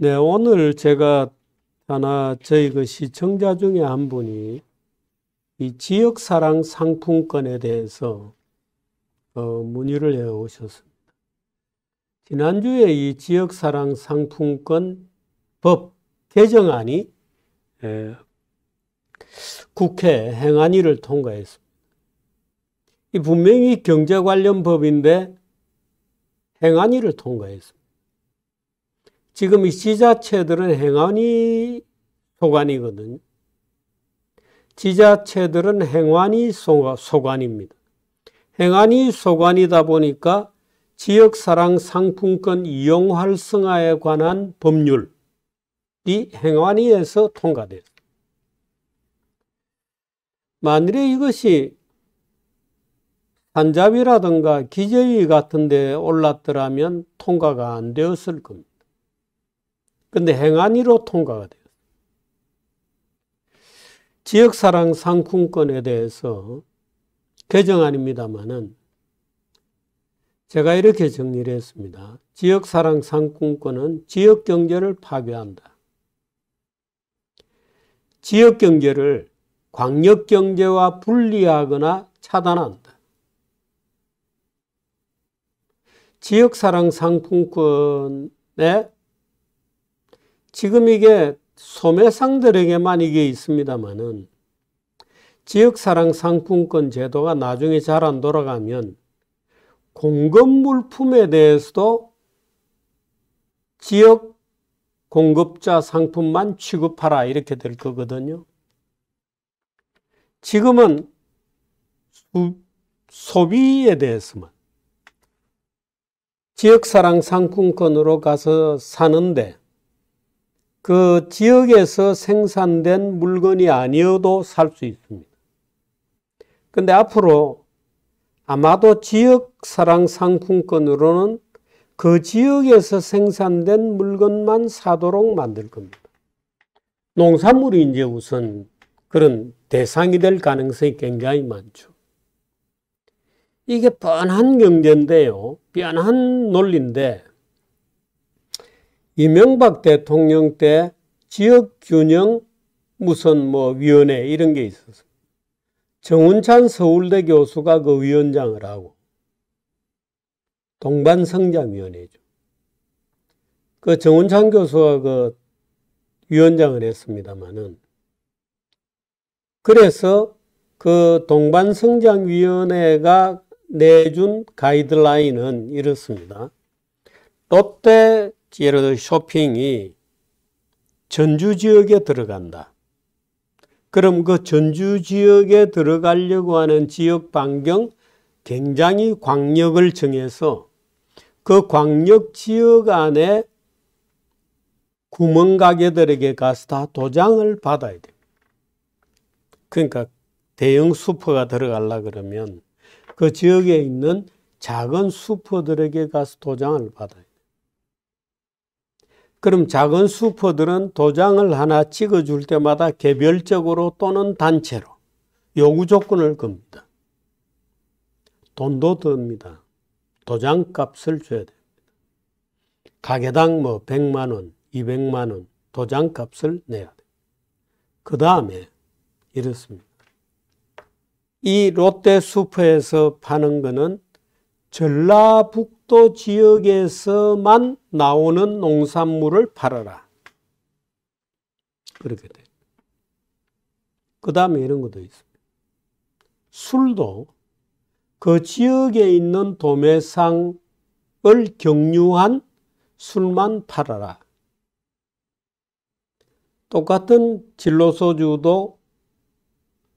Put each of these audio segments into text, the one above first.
네, 오늘 제가 하나 저희 그 시청자 중에 한 분이 이 지역사랑 상품권에 대해서 어, 문의를 해 오셨습니다. 지난주에 이 지역사랑 상품권 법 개정안이 예, 국회 행안위를 통과했습니다. 이 분명히 경제 관련 법인데 행안위를 통과했습니다. 지금 이 지자체들은 행안위 소관이거든요. 지자체들은 행안위 소관입니다. 행안위 소관이다 보니까 지역사랑 상품권 이용 활성화에 관한 법률이 행안위에서 통과돼요. 만일에 이것이 산자위라든가 기재위 같은 데 올랐더라면 통과가 안 되었을 겁니다. 근데 행안위로 통과가 돼요. 지역사랑 상품권에 대해서 개정안입니다만은 제가 이렇게 정리를 했습니다. 지역사랑 상품권은 지역경제를 파괴한다. 지역경제를 광역경제와 분리하거나 차단한다. 지역사랑 상품권의 지금 이게 소매상들에게만 이게 있습니다만은 지역사랑 상품권 제도가 나중에 잘 안 돌아가면 공급 물품에 대해서도 지역 공급자 상품만 취급하라 이렇게 될 거거든요. 지금은 소비에 대해서만 지역사랑 상품권으로 가서 사는데 그 지역에서 생산된 물건이 아니어도 살 수 있습니다. 근데 앞으로 아마도 지역 사랑 상품권으로는 그 지역에서 생산된 물건만 사도록 만들 겁니다. 농산물이 이제 우선 그런 대상이 될 가능성이 굉장히 많죠. 이게 뻔한 경제인데요. 뻔한 논리인데 이명박 대통령 때 지역균형 무슨 뭐 위원회 이런 게 있었어요. 정운찬 서울대 교수가 그 위원장을 하고 동반성장위원회죠. 그 정운찬 교수가 그 위원장을 했습니다마는 그래서 그 동반성장위원회가 내준 가이드라인은 이렇습니다. 롯데 예를 들어 쇼핑이 전주 지역에 들어간다. 그럼 그 전주 지역에 들어가려고 하는 지역 반경 굉장히 광역을 정해서 그 광역 지역 안에 구멍가게들에게 가서 다 도장을 받아야 됩 그러니까 대형 수퍼가 들어가려 그러면 그 지역에 있는 작은 수퍼들에게 가서 도장을 받아요. 그럼 작은 수퍼들은 도장을 하나 찍어줄 때마다 개별적으로 또는 단체로 요구 조건을 겁니다. 돈도 듭니다. 도장값을 줘야 됩니다. 가게당 뭐 100만 원, 200만 원 도장값을 내야 돼요. 그 다음에 이렇습니다. 이 롯데 슈퍼에서 파는 거는 전라북 또 지역에서만 나오는 농산물을 팔아라. 그렇게 돼. 그 다음에 이런 것도 있습니다. 술도 그 지역에 있는 도매상을 경유한 술만 팔아라. 똑같은 진로소주도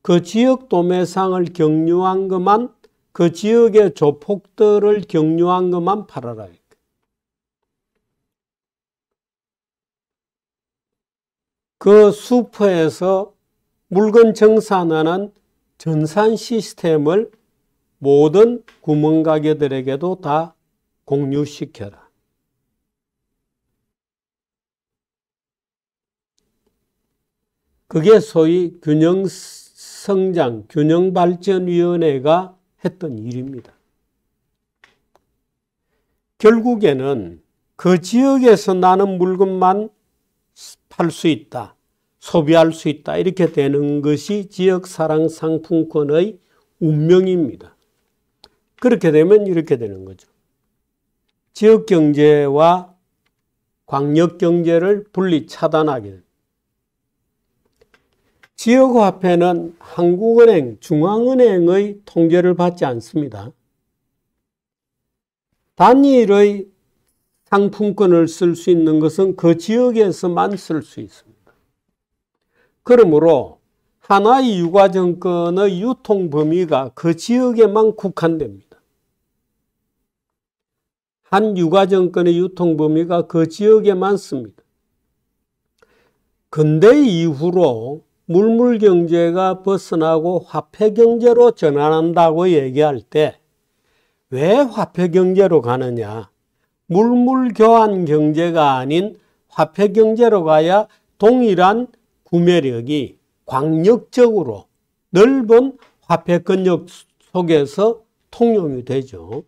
그 지역 도매상을 경유한 것만 그 지역의 조폭들을 경유한 것만 팔아라. 그 수포에서 물건 정산하는 전산 시스템을 모든 구멍가게들에게도 다 공유시켜라. 그게 소위 균형성장, 균형발전위원회가 했던 일입니다. 결국에는 그 지역에서 나는 물건만 팔 수 있다, 소비할 수 있다, 이렇게 되는 것이 지역 사랑 상품권의 운명입니다. 그렇게 되면 이렇게 되는 거죠. 지역 경제와 광역 경제를 분리 차단하게 됩니다. 지역화폐는 한국은행, 중앙은행의 통제를 받지 않습니다. 단일의 상품권을 쓸 수 있는 것은 그 지역에서만 쓸 수 있습니다. 그러므로 하나의 유가증권의 유통 범위가 그 지역에만 국한됩니다. 한 유가증권의 유통 범위가 그 지역에만 씁니다. 근대 이후로 물물 경제가 벗어나고 화폐 경제로 전환한다고 얘기할 때 왜 화폐 경제로 가느냐? 물물 교환 경제가 아닌 화폐 경제로 가야 동일한 구매력이 광역적으로 넓은 화폐 권역 속에서 통용이 되죠.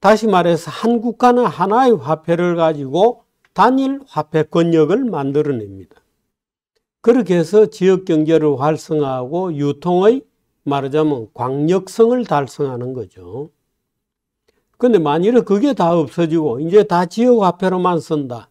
다시 말해서 한국과는 하나의 화폐를 가지고 단일 화폐 권역을 만들어냅니다. 그렇게 해서 지역 경제를 활성화하고 유통의 말하자면 광역성을 달성하는 거죠. 근데 만일에 그게 다 없어지고 이제 다 지역 화폐로만 쓴다.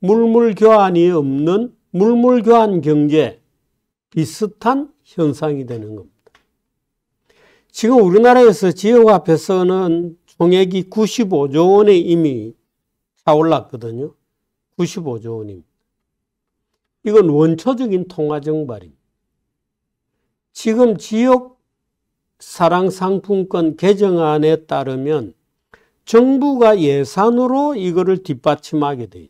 물물 교환이 없는 물물 교환 경제 비슷한 현상이 되는 겁니다. 지금 우리나라에서 지역 화폐 쓰는 총액이 95조 원에 이미 차올랐거든요. 95조 원입니다. 이건 원초적인 통화정발입니다. 지금 지역 사랑상품권 개정안에 따르면 정부가 예산으로 이거를 뒷받침하게 돼요.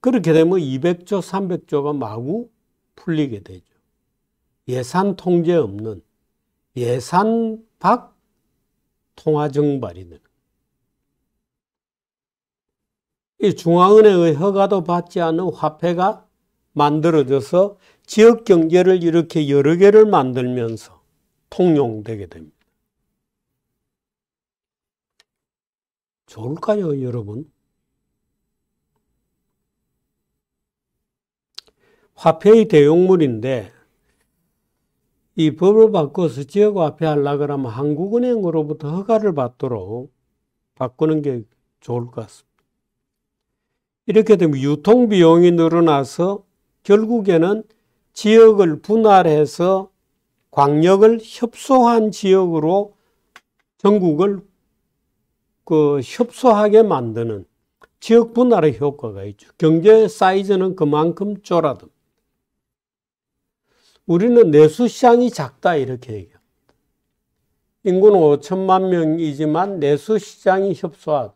그렇게 되면 200조, 300조가 마구 풀리게 되죠. 예산 통제 없는 예산 밖 통화 정발이 되는 이 중앙은행의 허가도 받지 않은 화폐가 만들어져서 지역 경제를 이렇게 여러 개를 만들면서 통용되게 됩니다. 좋을까요, 여러분? 화폐의 대용물인데 이 법을 바꿔서 지역화폐 하려고 하면 한국은행으로부터 허가를 받도록 바꾸는 게 좋을 것 같습니다. 이렇게 되면 유통 비용이 늘어나서 결국에는 지역을 분할해서 광역을 협소한 지역으로 전국을 그 협소하게 만드는 지역 분할의 효과가 있죠. 경제 사이즈는 그만큼 줄어듭 우리는 내수시장이 작다 이렇게 얘기합니다. 인구는 5천만 명이지만 내수시장이 협소하다.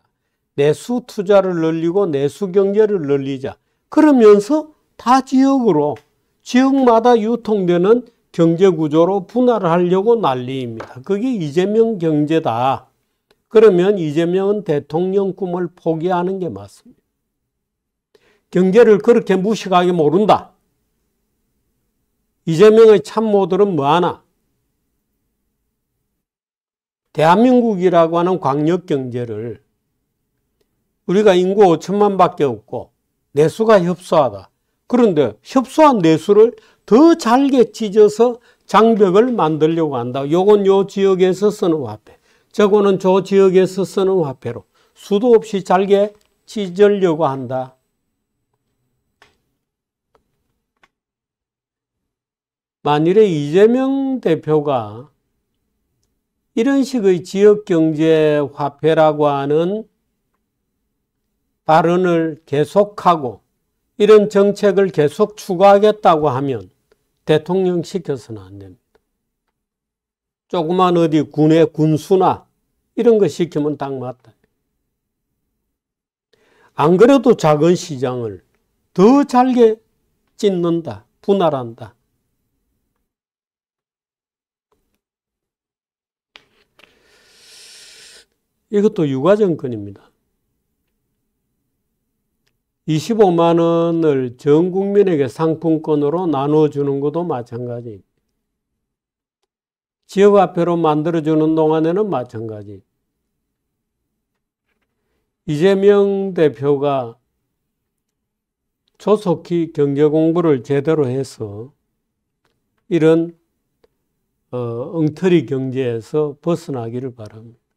내수 투자를 늘리고 내수 경제를 늘리자. 그러면서 다 지역으로 지역마다 유통되는 경제 구조로 분할을 하려고 난리입니다. 그게 이재명 경제다. 그러면 이재명은 대통령 꿈을 포기하는 게 맞습니다. 경제를 그렇게 무식하게 모른다. 이재명의 참모들은 뭐하나? 대한민국이라고 하는 광역경제를 우리가 인구 5천만 밖에 없고 내수가 협소하다. 그런데 협소한 내수를 더 잘게 찢어서 장벽을 만들려고 한다. 요건 요 지역에서 쓰는 화폐. 저거는 저 지역에서 쓰는 화폐로 수도 없이 잘게 찢으려고 한다. 만일에 이재명 대표가 이런 식의 지역경제 화폐라고 하는 발언을 계속하고 이런 정책을 계속 추구하겠다고 하면 대통령 시켜서는 안 됩니다. 조그만 어디 군의 군수나 이런 거 시키면 딱 맞다. 안 그래도 작은 시장을 더 잘게 찢는다, 분할한다. 이것도 유가정권입니다. 25만 원을 전 국민에게 상품권으로 나눠주는 것도 마찬가지. 지역화폐로 만들어주는 동안에는 마찬가지. 이재명 대표가 조속히 경제 공부를 제대로 해서 이런 어, 엉터리 경제에서 벗어나기를 바랍니다.